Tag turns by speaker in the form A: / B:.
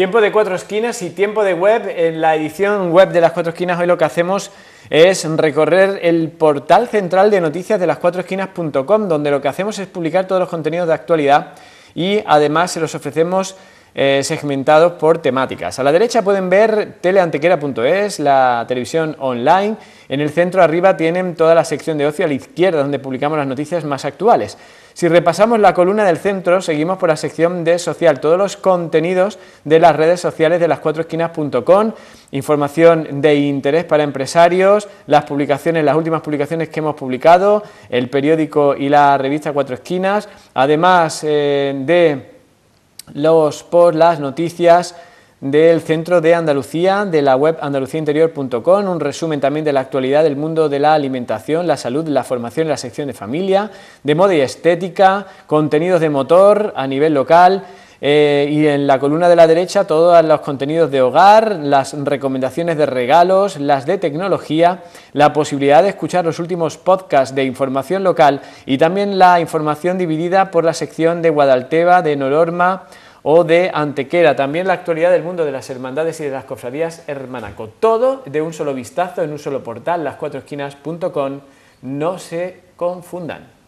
A: Tiempo de cuatro esquinas y tiempo de web. En la edición web de las cuatro esquinas hoy lo que hacemos es recorrer el portal central de noticias de las cuatro esquinas.com, donde lo que hacemos es publicar todos los contenidos de actualidad y además se los ofrecemos eh, segmentados por temáticas. A la derecha pueden ver teleantequera.es, la televisión online en el centro arriba tienen toda la sección de ocio a la izquierda, donde publicamos las noticias más actuales. Si repasamos la columna del centro, seguimos por la sección de social, todos los contenidos de las redes sociales de las cuatro esquinas.com, información de interés para empresarios, las publicaciones, las últimas publicaciones que hemos publicado, el periódico y la revista Cuatro Esquinas, además eh, de los posts, las noticias, del Centro de Andalucía, de la web andaluciainterior.com, un resumen también de la actualidad del mundo de la alimentación, la salud, la formación, la sección de familia, de moda y estética, contenidos de motor a nivel local. Eh, y en la columna de la derecha todos los contenidos de hogar, las recomendaciones de regalos, las de tecnología, la posibilidad de escuchar los últimos podcasts de información local y también la información dividida por la sección de Guadalteba, de Nororma o de Antequera, también la actualidad del mundo de las hermandades y de las cofradías hermanaco. Todo de un solo vistazo en un solo portal, lascuatroesquinas.com, No se confundan.